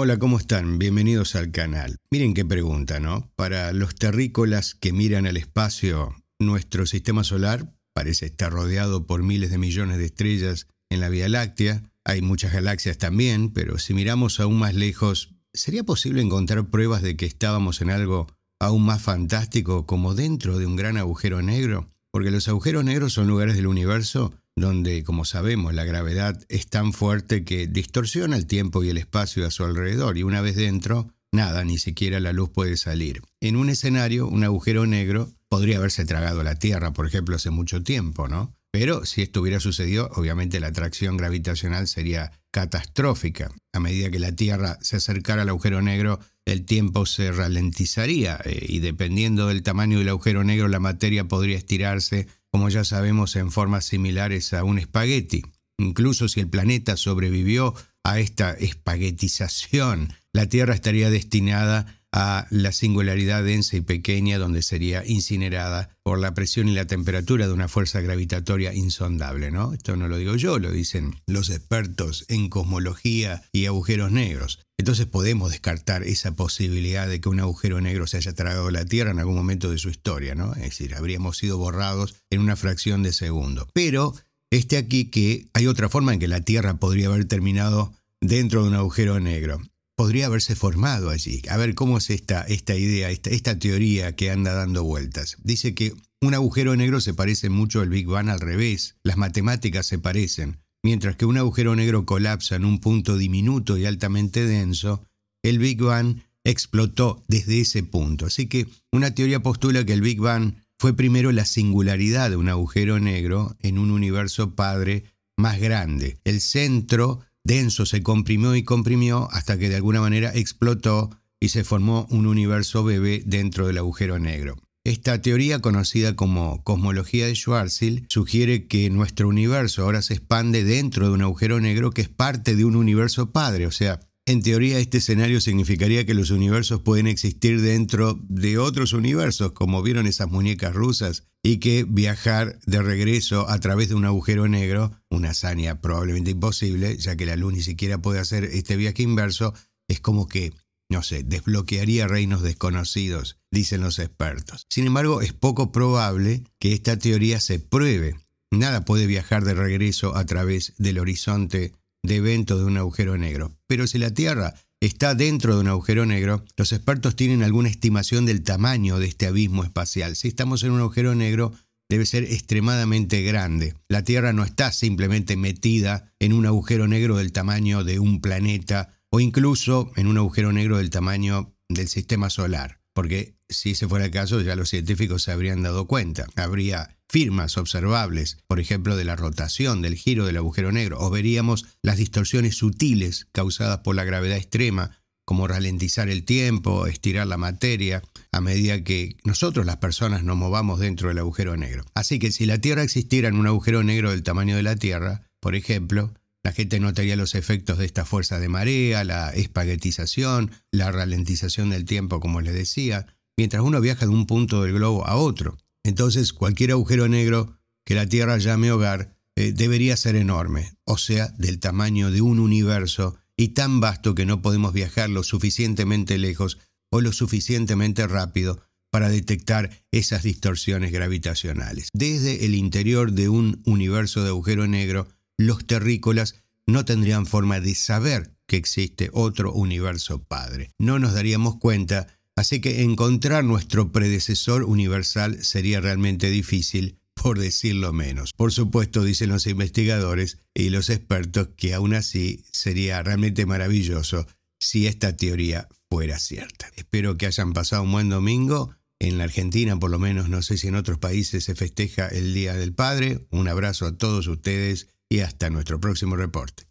Hola, ¿cómo están? Bienvenidos al canal. Miren qué pregunta, ¿no? Para los terrícolas que miran al espacio, nuestro sistema solar parece estar rodeado por miles de millones de estrellas en la Vía Láctea. Hay muchas galaxias también, pero si miramos aún más lejos, ¿sería posible encontrar pruebas de que estábamos en algo aún más fantástico como dentro de un gran agujero negro? Porque los agujeros negros son lugares del universo donde, como sabemos, la gravedad es tan fuerte que distorsiona el tiempo y el espacio a su alrededor, y una vez dentro, nada, ni siquiera la luz puede salir. En un escenario, un agujero negro podría haberse tragado la Tierra, por ejemplo, hace mucho tiempo, ¿no? Pero si esto hubiera sucedido, obviamente la atracción gravitacional sería catastrófica. A medida que la Tierra se acercara al agujero negro, el tiempo se ralentizaría eh, y dependiendo del tamaño del agujero negro, la materia podría estirarse como ya sabemos, en formas similares a un espagueti. Incluso si el planeta sobrevivió a esta espaguetización, la Tierra estaría destinada a la singularidad densa y pequeña donde sería incinerada por la presión y la temperatura de una fuerza gravitatoria insondable, ¿no? Esto no lo digo yo, lo dicen los expertos en cosmología y agujeros negros. Entonces podemos descartar esa posibilidad de que un agujero negro se haya tragado la Tierra en algún momento de su historia, ¿no? Es decir, habríamos sido borrados en una fracción de segundo. Pero este aquí que hay otra forma en que la Tierra podría haber terminado dentro de un agujero negro podría haberse formado allí. A ver, ¿cómo es esta, esta idea, esta teoría que anda dando vueltas? Dice que un agujero negro se parece mucho al Big Bang al revés, las matemáticas se parecen. Mientras que un agujero negro colapsa en un punto diminuto y altamente denso, el Big Bang explotó desde ese punto. Así que una teoría postula que el Big Bang fue primero la singularidad de un agujero negro en un universo padre más grande. El centro denso, se comprimió y comprimió hasta que de alguna manera explotó y se formó un universo bebé dentro del agujero negro. Esta teoría, conocida como cosmología de Schwarzschild, sugiere que nuestro universo ahora se expande dentro de un agujero negro que es parte de un universo padre, o sea, en teoría, este escenario significaría que los universos pueden existir dentro de otros universos, como vieron esas muñecas rusas, y que viajar de regreso a través de un agujero negro, una hazaña probablemente imposible, ya que la luz ni siquiera puede hacer este viaje inverso, es como que, no sé, desbloquearía reinos desconocidos, dicen los expertos. Sin embargo, es poco probable que esta teoría se pruebe. Nada puede viajar de regreso a través del horizonte de eventos de un agujero negro. Pero si la Tierra está dentro de un agujero negro, los expertos tienen alguna estimación del tamaño de este abismo espacial. Si estamos en un agujero negro, debe ser extremadamente grande. La Tierra no está simplemente metida en un agujero negro del tamaño de un planeta o incluso en un agujero negro del tamaño del sistema solar, porque si ese fuera el caso ya los científicos se habrían dado cuenta, habría firmas observables, por ejemplo, de la rotación, del giro del agujero negro, o veríamos las distorsiones sutiles causadas por la gravedad extrema, como ralentizar el tiempo, estirar la materia, a medida que nosotros las personas nos movamos dentro del agujero negro. Así que si la Tierra existiera en un agujero negro del tamaño de la Tierra, por ejemplo, la gente notaría los efectos de esta fuerza de marea, la espaguetización, la ralentización del tiempo, como les decía, mientras uno viaja de un punto del globo a otro. Entonces, cualquier agujero negro que la Tierra llame hogar eh, debería ser enorme, o sea, del tamaño de un universo y tan vasto que no podemos viajar lo suficientemente lejos o lo suficientemente rápido para detectar esas distorsiones gravitacionales. Desde el interior de un universo de agujero negro, los terrícolas no tendrían forma de saber que existe otro universo padre. No nos daríamos cuenta Así que encontrar nuestro predecesor universal sería realmente difícil, por decirlo menos. Por supuesto, dicen los investigadores y los expertos que aún así sería realmente maravilloso si esta teoría fuera cierta. Espero que hayan pasado un buen domingo. En la Argentina, por lo menos, no sé si en otros países se festeja el Día del Padre. Un abrazo a todos ustedes y hasta nuestro próximo reporte.